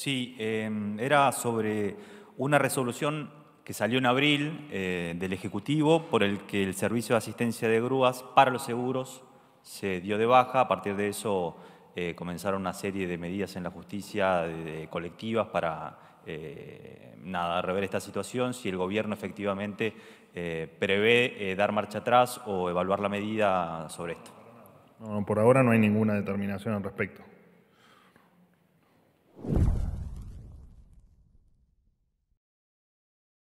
Sí, em, era sobre una resolución que salió en abril eh, del Ejecutivo por el que el servicio de asistencia de grúas para los seguros se dio de baja. A partir de eso eh, comenzaron una serie de medidas en la justicia de, colectivas para eh, nada, rever esta situación, si el gobierno efectivamente prevé dar marcha atrás o evaluar la medida sobre esto. No, por ahora no hay ninguna determinación al respecto.